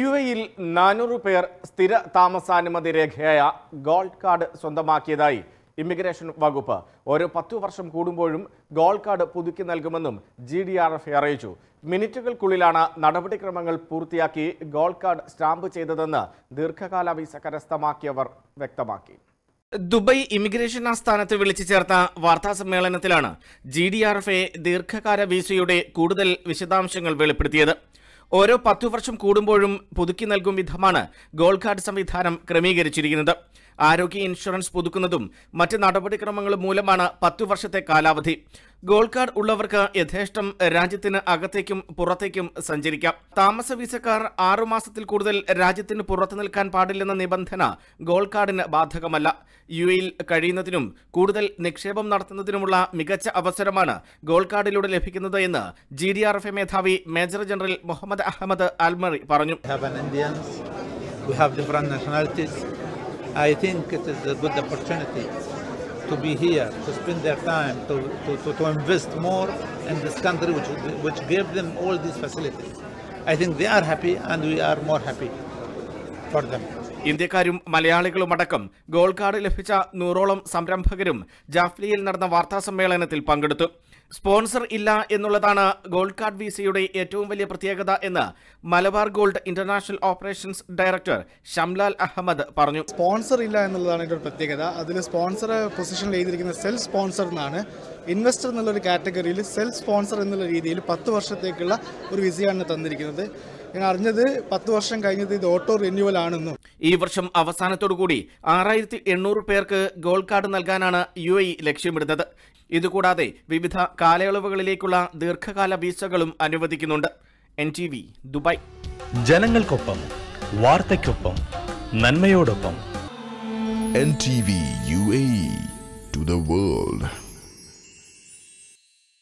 U എയിൽ നാനൂറ് പേർ സ്ഥിര താമസാനുമതി രേഖയായ ഗോൾഡ് കാർഡ് സ്വന്തമാക്കിയതായി ഇമിഗ്രേഷൻ വകുപ്പ് ഒരു പത്തു വർഷം കൂടുമ്പോഴും ഗോൾഡ് കാർഡ് പുതുക്കി നൽകുമെന്നും ജി ഡി ആർ എഫ് അറിയിച്ചു മിനിറ്റുകൾക്കുള്ളിലാണ് നടപടിക്രമങ്ങൾ പൂർത്തിയാക്കി ഗോൾഡ് കാർഡ് സ്റ്റാമ്പ് ചെയ്തതെന്ന് ദീർഘകാല വിസ കരസ്ഥമാക്കിയവർ വ്യക്തമാക്കി ദുബായ് ഇമിഗ്രേഷൻ ആസ്ഥാനത്ത് വിളിച്ചു ചേർത്ത വാർത്താ സമ്മേളനത്തിലാണ് G D R F A ദീർഘകാല വിസയുടെ കൂടുതൽ വിശദാംശങ്ങൾ വെളിപ്പെടുത്തിയത് ഓരോ പത്തു വർഷം കൂടുമ്പോഴും പുതുക്കി നൽകും വിധമാണ് ഗോൾഡ് കാർഡ് സംവിധാനം ക്രമീകരിച്ചിരിക്കുന്നത് ആരോഗ്യ ഇൻഷുറൻസ് പുതുക്കുന്നതും മറ്റ് നടപടിക്രമങ്ങളും മൂലമാണ് പത്തു വർഷത്തെ കാലാവധി ഗോൾഡ് കാർഡ് ഉള്ളവർക്ക് യഥേഷ്ടം രാജ്യത്തിന് അകത്തേക്കും പുറത്തേക്കും സഞ്ചരിക്കാം താമസ വിസക്കാർ ആറുമാസത്തിൽ കൂടുതൽ രാജ്യത്തിന് പുറത്തു നിൽക്കാൻ പാടില്ലെന്ന നിബന്ധന ഗോൾഡ് കാർഡിന് ബാധകമല്ല യു എയിൽ കഴിയുന്നതിനും കൂടുതൽ നിക്ഷേപം നടത്തുന്നതിനുമുള്ള മികച്ച അവസരമാണ് ഗോൾഡ് കാർഡിലൂടെ ലഭിക്കുന്നത് എന്ന് G D R F A മേധാവി major general Mohammed Ahmed Al Marri പറഞ്ഞു I think it is a good opportunity to be here, to spend their time, to, to, to, to invest more in this country which, which gave them all these facilities. I think they are happy and we are more happy for them. ഇന്ത്യക്കാരും മലയാളികളുമടക്കം goal card ലഭിച്ച നൂറോളം സംരംഭകരും ജാഫ്ലിയിൽ നടന്ന വാർത്താ സമ്മേളനത്തിൽ പങ്കെടുത്തു sponsor ഇല്ല എന്നുള്ളതാണ് gold card വിസയുടെ ഏറ്റവും വലിയ പ്രത്യേകത എന്ന് Malabar Gold international operations director Shamlal Ahmed പറഞ്ഞു സ്പോൺസർ ഇല്ല എന്നുള്ളതാണ് ഇതിൻ്റെ പ്രത്യേകത അതിൽ സ്പോൺസർ പൊസിഷനിൽ എഴുതിയിരിക്കുന്ന സെൽഫ് സ്പോൺസർ എന്നാണ് ഇൻവെസ്റ്റർ എന്നുള്ളൊരു കാറ്റഗറിയിൽ സെൽഫ് സ്പോൺസർ എന്നുള്ള രീതിയിൽ പത്ത് വർഷത്തേക്കുള്ള ഒരു വിസയാണ് തന്നിരിക്കുന്നത് ഞാൻ അറിഞ്ഞത് പത്ത് വർഷം കഴിഞ്ഞത് ഇത് ഓട്ടോ റിന്യൂവൽ ആണെന്നും ഈ വർഷം കൂടി ആറായിരത്തി എണ്ണൂറ് പേർക്ക് ഗോൾഡ് കാർഡ് നൽകാനാണ് യു ലക്ഷ്യമിടുന്നത് ഇതുകൂടാതെ വിവിധ കാലയളവുകളിലേക്കുള്ള ദീർഘകാല വീസകളും അനുവദിക്കുന്നുണ്ട് എൻ ടി വി ദുബായ് ജനങ്ങൾക്കൊപ്പം വാർത്തയ്ക്കൊപ്പം നന്മയോടൊപ്പം N T V U A to the world